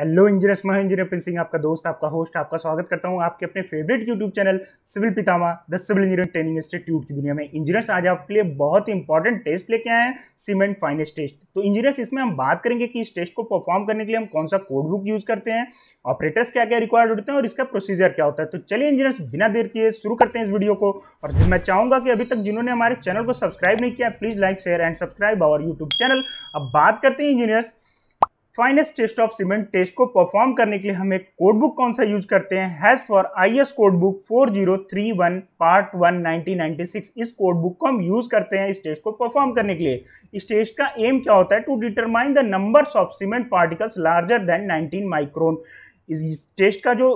Hello engineers मैं engineer Prince Singh आपका दोस्त आपका होस्ट आपका स्वागत करता हूं आपके अपने favourite YouTube channel civil Pitama the civil engineering training institute की दुनिया में इंजीनियर्स आज आपके लिए बहुत ही इंपॉर्टेंट टेस्ट लेके आए हैं सीमेंट फाइनेंस टेस्ट तो इंजीनियर्स इसमें हम बात करेंगे कि इस टेस्ट को परफॉर्म करने के लिए हम कौन सा कोड बुक यूज करते हैं ऑपरेटर्स क्या क्या रिक्वायर्ड होते हैं और इसका प्रोसीजर क्या होता है तो चलिए इंजीनियर्स बिना देर किए शुरू करते हैं इस वीडियो को और मैं चाहूंगा कि अभी तक जिन्होंने हमारे चैनल को सब्सक्राइब नहीं किया please like share and subscribe our YouTube channel अब बात करते हैं engineers fineness test of cement test को परफॉर्म करने के लिए हम एक कोड बुक कौन सा यूज करते हैं as per I S code book four zero three one part one nineteen ninety six इस कोड बुक को हम यूज करते हैं इस टेस्ट को परफॉर्म करने के लिए इस टेस्ट का एम क्या होता है to determine the number of cement particles larger than nineteen micron इस टेस्ट का जो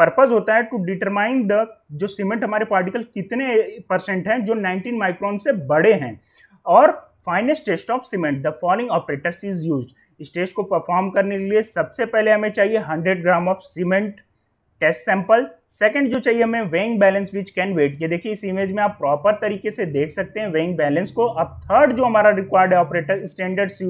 पर्पज होता है टू डिटरमाइन द जो सीमेंट हमारे पार्टिकल कितने परसेंट हैं जो 19 माइक्रोन से बड़े हैं और fineness test of cement the following operators is used इस टेस्ट को परफॉर्म करने के लिए सबसे पहले हमें चाहिए 100 gram of cement test sample second जो चाहिए हमें weighing balance which can weight ये देखिए इस इमेज में आप प्रॉपर तरीके से देख सकते हैं वेइंग बैलेंस को अब थर्ड जो हमारा रिक्वायर्ड है operator standard sieve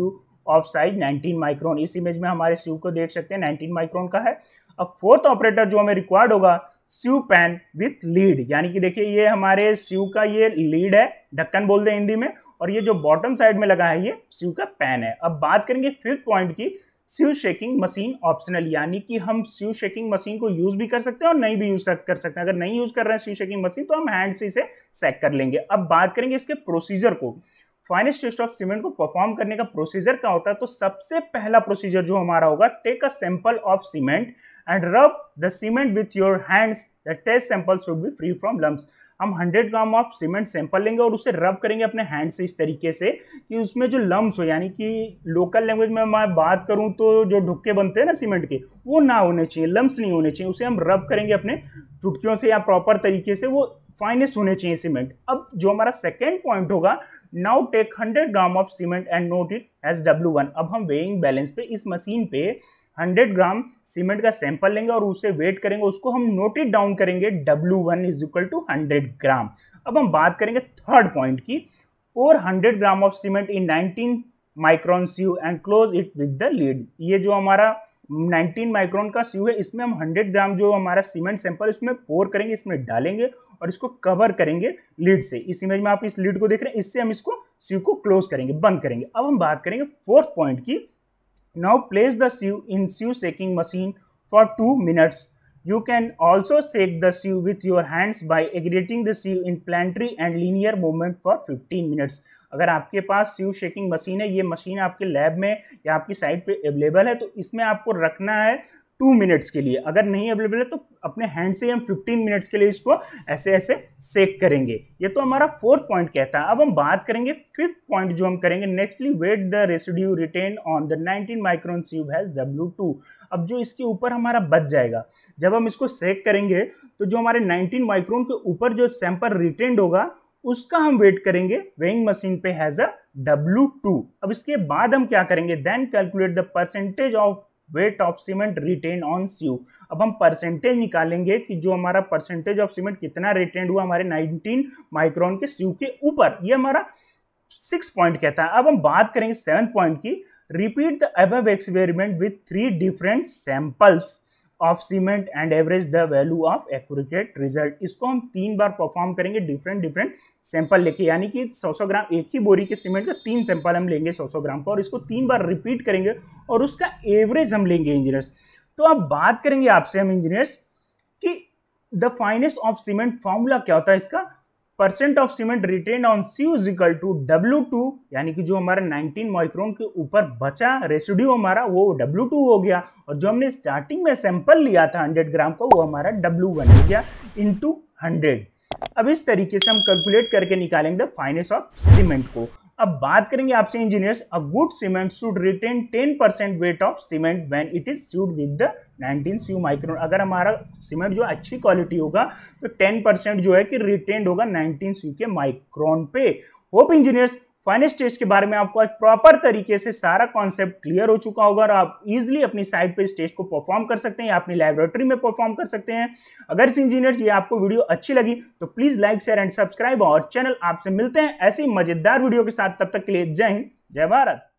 of size 19 micron इस इमेज में हमारे सीव को देख सकते हैं 19 माइक्रोन का है अब फोर्थ ऑपरेटर जो हमें रिक्वायर्ड होगा सीव पैन विथ लीड यानी कि देखिए ये हमारे सीव का ये लीड है ढक्कन बोल दें हिंदी में और ये जो बॉटम साइड में लगा है ये सीव का पैन है अब बात करेंगे फिफ्थ पॉइंट की सीव शेकिंग मशीन ऑप्शनल यानी कि हम सीव शेकिंग मशीन को यूज भी कर सकते हैं और नहीं भी यूज कर सकते हैं अगर नहीं यूज कर रहे हैं सीव शेकिंग मशीन तो हम हैंड से इसे सेक कर लेंगे अब बात करेंगे इसके प्रोसीजर को फाइनेस्ट टेस्ट ऑफ सीमेंट को परफॉर्म करने का प्रोसीजर क्या होता है तो सबसे पहला प्रोसीजर जो हमारा होगा take a sample of cement and rub the cement with your hands the test sample should be free from lumps हम 100 ग्राम ऑफ सीमेंट सैंपल लेंगे और उसे रब करेंगे अपने हैंड से इस तरीके से कि उसमें जो लम्स हो यानी कि लोकल लैंग्वेज में मैं बात करूं तो जो ढुक्के बनते हैं ना सीमेंट के वो ना होने चाहिए लम्ब्स नहीं होने चाहिए उसे हम रब करेंगे अपने चुटकियों से या प्रॉपर तरीके से वो फाइनेस्ट होने चाहिए सीमेंट अब जो हमारा सेकेंड पॉइंट होगा now take 100 gram of cement and note it as W one अब हम वेइंग बैलेंस पे इस मशीन पे 100 ग्राम सीमेंट का सैंपल लेंगे और उसे वेट करेंगे उसको हम नोट इट डाउन करेंगे W one is equal to hundred gram अब हम बात करेंगे थर्ड पॉइंट की और hundred gram of cement in nineteen micron sieve and close it with the lid ये जो हमारा 19 माइक्रोन का सीयू है इसमें हम 100 ग्राम जो हमारा सीमेंट सैंपल है इसमें पोर करेंगे इसमें डालेंगे और इसको कवर करेंगे लीड से इस इमेज में आप इस लीड को देख रहे हैं इससे हम इसको सीव को क्लोज करेंगे बंद करेंगे अब हम बात करेंगे फोर्थ पॉइंट की now place the sieve in sieve shaking machine for two minutes You can also shake the sieve with your hands by agitating the sieve in planetary and linear movement for 15 minutes. अगर आपके पास सिव shaking machine है ये machine आपके lab में या आपकी site पे available है तो इसमें आपको रखना है टू मिनट्स के लिए अगर नहीं अवेलेबल है तो अपने हैंड से हम फिफ्टीन मिनट्स के लिए इसको ऐसे ऐसे सेक करेंगे ये तो हमारा फोर्थ पॉइंट कहता है अब हम बात करेंगे फिफ्थ पॉइंट जो हम करेंगे nextly weight the residue retained on the nineteen micron tube as W two अब जो इसके ऊपर हमारा बच जाएगा जब हम इसको सेक करेंगे तो जो हमारे नाइनटीन माइक्रोन के ऊपर जो सैंपल रिटेंड होगा उसका हम वेट करेंगे वेइंग मशीन पे हैज़ अ W2 अब इसके बाद हम क्या करेंगे then calculate the percentage of weight of cement retained on sieve अब हम परसेंटेज निकालेंगे कि जो हमारा परसेंटेज ऑफ सीमेंट कितना रिटेन हुआ हमारे 19 माइक्रोन के सीयू के ऊपर ये हमारा सिक्स पॉइंट कहता है अब हम बात करेंगे सेवन पॉइंट की रिपीट द अब experiment with three different samples of cement and average the value of accurate result इसको हम तीन बार परफॉर्म करेंगे डिफरेंट डिफरेंट सैंपल लेके यानी कि 100 ग्राम एक ही बोरी के सीमेंट का तीन सैंपल हम लेंगे 100 ग्राम का और इसको तीन बार रिपीट करेंगे और उसका एवरेज हम लेंगे इंजीनियर्स तो अब बात करेंगे आपसे हम इंजीनियर्स कि the fineness of cement formula क्या होता है इसका percent of cement retained on sieve is equal to W two यानी कि जो हमारा 19 माइक्रोन के ऊपर बचा रेसिड्यू हमारा वो डब्ल्यू टू हो गया और जो हमने स्टार्टिंग में सैंपल लिया था 100 ग्राम का वो हमारा डब्ल्यू वन हो गया इन टू अब इस तरीके से हम कैलकुलेट करके निकालेंगे फाइनेंस ऑफ सीमेंट को अब बात करेंगे आपसे engineers a good cement should retain 10 percent weight of cement when it is sieved with the 19 sieve micron अगर हमारा सीमेंट जो अच्छी क्वालिटी होगा तो 10 परसेंट जो है कि रिटेन्ड होगा 19 सी के माइक्रोन पे होप इंजीनियर्स फाइनल स्टेज के बारे में आपको आज प्रॉपर तरीके से सारा कॉन्सेप्ट क्लियर हो चुका होगा और आप इजिली अपनी साइट पे स्टेज को परफॉर्म कर सकते हैं या अपनी लेबोरेटरी में परफॉर्म कर सकते हैं अगर इस इंजीनियर ये आपको वीडियो अच्छी लगी तो please like share and subscribe और चैनल आपसे मिलते हैं ऐसे मजेदार वीडियो के साथ तब तक के लिए जय हिंद जय भारत